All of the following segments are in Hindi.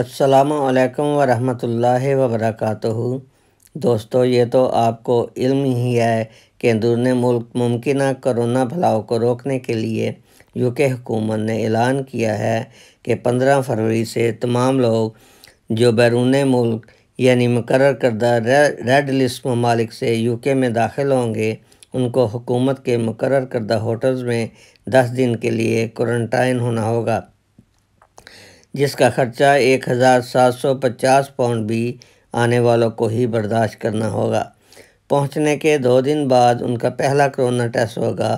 असलकम वरहमल वबरक दोस्तों ये तो आपको इल्म ही है कि ने मुल्क मुमकिन करोना फैलाव को रोकने के लिए यूके हुकूमत ने ऐलान किया है कि 15 फरवरी से तमाम लोग जो बैरून मुल्क यानी मुकर करदा रेड लिस्ट ममालिक से यूके में दाखिल होंगे उनको हुकूमत के मुकर करदा होटल्स में 10 दिन के लिए क्वारंटाइन होना होगा जिसका खर्चा एक हज़ार सात सौ पचास पाउंड भी आने वालों को ही बर्दाश्त करना होगा पहुंचने के दो दिन बाद उनका पहला कोरोना टेस्ट होगा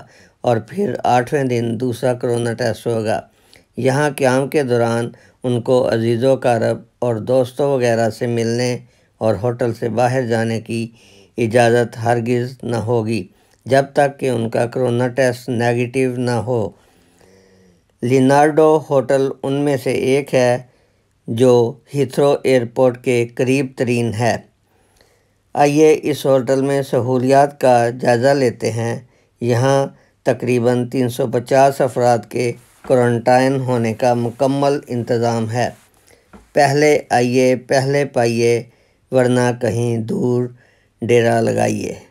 और फिर आठवें दिन दूसरा कोरोना टेस्ट होगा यहाँ क्याम के दौरान उनको अजीज़ों कारब और दोस्तों वगैरह से मिलने और होटल से बाहर जाने की इजाज़त हरगिज़ न होगी जब तक कि उनका कोरोना टेस्ट नेगेटिव ना हो लिनार्डो होटल उनमें से एक है जो हिथ्रो एयरपोर्ट के करीब तरीन है आइए इस होटल में सहूलियात का जायज़ा लेते हैं यहाँ तकरीबन 350 अफराद के क्वारंटाइन होने का मुकम्मल इंतज़ाम है पहले आइए पहले पाइए वरना कहीं दूर डेरा लगाइए